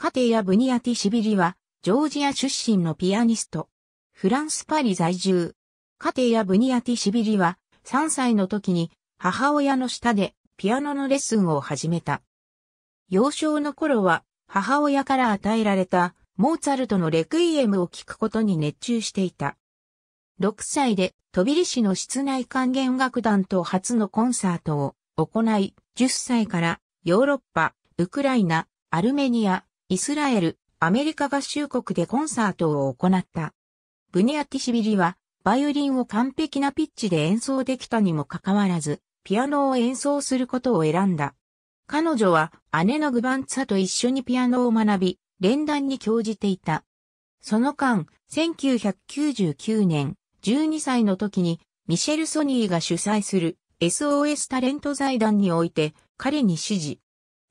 カテイア・ブニヤティシビリは、ジョージア出身のピアニスト。フランス・パリ在住。カテイア・ブニヤティシビリは、3歳の時に、母親の下で、ピアノのレッスンを始めた。幼少の頃は、母親から与えられた、モーツァルトのレクイエムを聴くことに熱中していた。6歳で、飛び市の室内管弦楽団と初のコンサートを行い、10歳から、ヨーロッパ、ウクライナ、アルメニア、イスラエル、アメリカ合衆国でコンサートを行った。ブニアティシビリは、バイオリンを完璧なピッチで演奏できたにもかかわらず、ピアノを演奏することを選んだ。彼女は姉のグバンツァと一緒にピアノを学び、連弾に興じていた。その間、1999年、12歳の時に、ミシェル・ソニーが主催する SOS タレント財団において、彼に指示。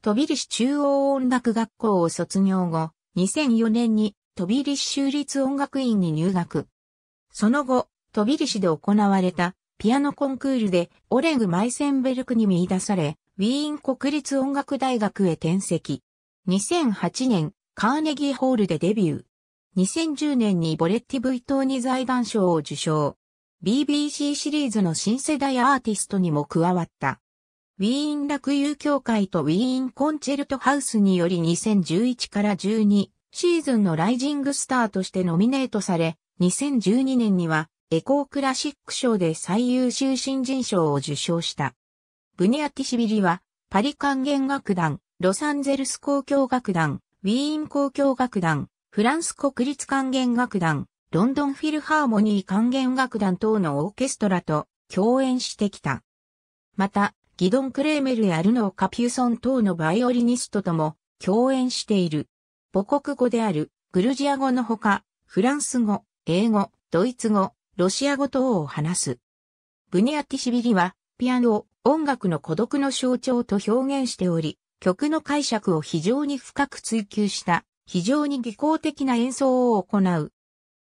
飛びシ中央音楽学校を卒業後、2004年に飛びシ州立音楽院に入学。その後、飛びシで行われたピアノコンクールでオレグ・マイセンベルクに見出され、ウィーン国立音楽大学へ転籍。2008年、カーネギーホールでデビュー。2010年にボレッティ・ブイトーニ財団賞を受賞。BBC シリーズの新世代アーティストにも加わった。ウィーン楽友協会とウィーンコンチェルトハウスにより2011から12シーズンのライジングスターとしてノミネートされ、2012年にはエコークラシック賞で最優秀新人賞を受賞した。ブニアティシビリはパリ管弦楽団、ロサンゼルス交響楽団、ウィーン交響楽団、フランス国立管弦楽団、ロンドンフィルハーモニー管弦楽団等のオーケストラと共演してきた。また、ギドン・クレーメルやルノー・カピューソン等のバイオリニストとも共演している。母国語であるグルジア語のほか、フランス語、英語、ドイツ語、ロシア語等を話す。ブニアティシビリは、ピアノを音楽の孤独の象徴と表現しており、曲の解釈を非常に深く追求した、非常に技巧的な演奏を行う。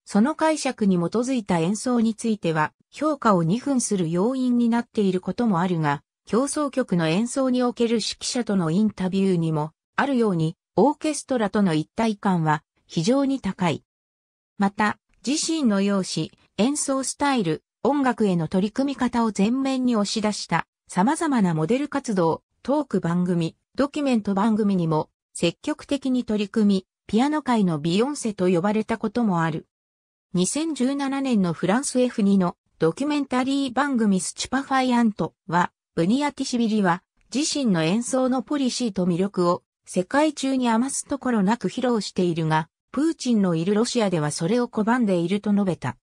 その解釈に基づいた演奏については、評価を2分する要因になっていることもあるが、競争曲の演奏における指揮者とのインタビューにもあるように、オーケストラとの一体感は非常に高い。また、自身の容姿、演奏スタイル、音楽への取り組み方を前面に押し出した様々なモデル活動、トーク番組、ドキュメント番組にも積極的に取り組み、ピアノ界のビヨンセと呼ばれたこともある。2017年のフランス F2 のドキュメンタリー番組スチュパファイアントはブニヤティシビリは自身の演奏のポリシーと魅力を世界中に余すところなく披露しているが、プーチンのいるロシアではそれを拒んでいると述べた。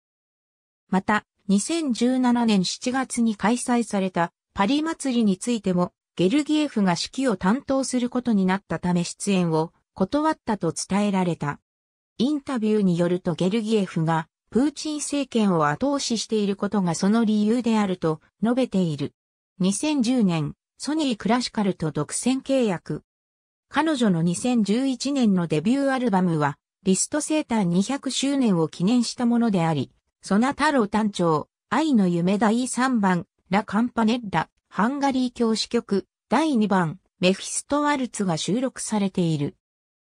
また、2017年7月に開催されたパリ祭りについても、ゲルギエフが指揮を担当することになったため出演を断ったと伝えられた。インタビューによるとゲルギエフがプーチン政権を後押ししていることがその理由であると述べている。2010年、ソニークラシカルと独占契約。彼女の2011年のデビューアルバムは、リスト生誕200周年を記念したものであり、ソナ太郎単調、愛の夢第3番、ラ・カンパネッラ、ハンガリー教師曲、第2番、メフィストワルツが収録されている。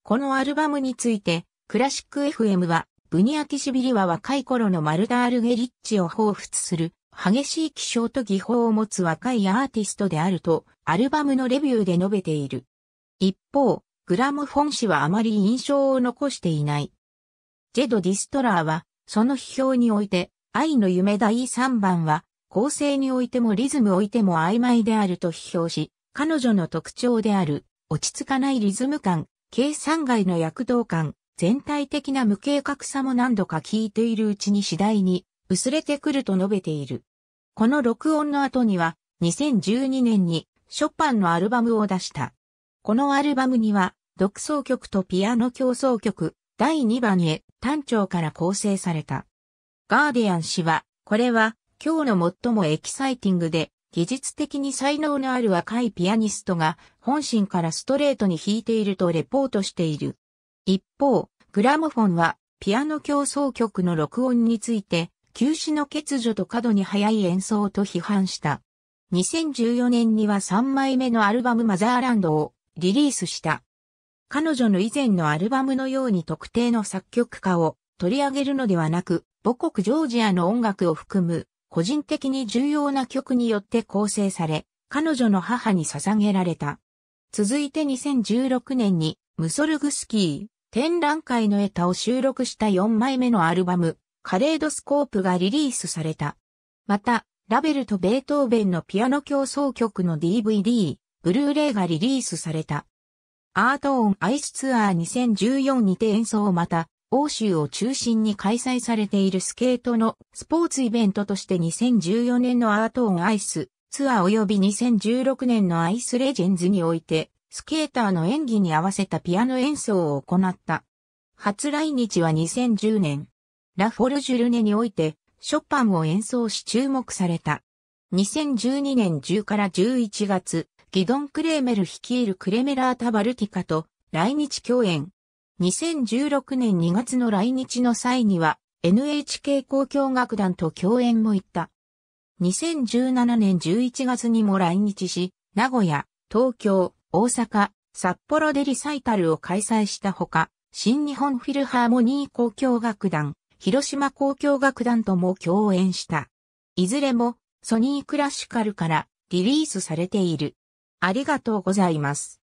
このアルバムについて、クラシック FM は、ブニアキシビリは若い頃のマルダール・ゲリッチを彷彿する、激しい気象と技法を持つ若いアーティストであると、アルバムのレビューで述べている。一方、グラムフォン氏はあまり印象を残していない。ジェド・ディストラーは、その批評において、愛の夢第3番は、構成においてもリズムおいても曖昧であると批評し、彼女の特徴である、落ち着かないリズム感、計算外の躍動感、全体的な無計画さも何度か聞いているうちに次第に薄れてくると述べている。この録音の後には、2012年にショパンのアルバムを出した。このアルバムには、独奏曲とピアノ競争曲、第2番へ単調から構成された。ガーディアン氏は、これは、今日の最もエキサイティングで、技術的に才能のある若いピアニストが、本心からストレートに弾いているとレポートしている。一方、グラモフォンは、ピアノ競争曲の録音について、休止の欠如と過度に早い演奏と批判した。2014年には3枚目のアルバムマザーランドをリリースした。彼女の以前のアルバムのように特定の作曲家を取り上げるのではなく、母国ジョージアの音楽を含む個人的に重要な曲によって構成され、彼女の母に捧げられた。続いて2016年にムソルグスキー展覧会のエタを収録した4枚目のアルバムカレードスコープがリリースされた。また、ラベルとベートーベンのピアノ競争曲の DVD、ブルーレイがリリースされた。アートオンアイスツアー2014にて演奏また、欧州を中心に開催されているスケートのスポーツイベントとして2014年のアートオンアイスツアー及び2016年のアイスレジェンズにおいて、スケーターの演技に合わせたピアノ演奏を行った。初来日は2010年。ラフォルジュルネにおいて、ショパンを演奏し注目された。2012年10から11月、ギドン・クレーメル率いるクレメラータ・バルティカと来日共演。2016年2月の来日の際には NHK 交響楽団と共演も行った。2017年11月にも来日し、名古屋、東京、大阪、札幌でリサイタルを開催したほか、新日本フィルハーモニー交響楽団、広島交響楽団とも共演した。いずれもソニークラシカルからリリースされている。ありがとうございます。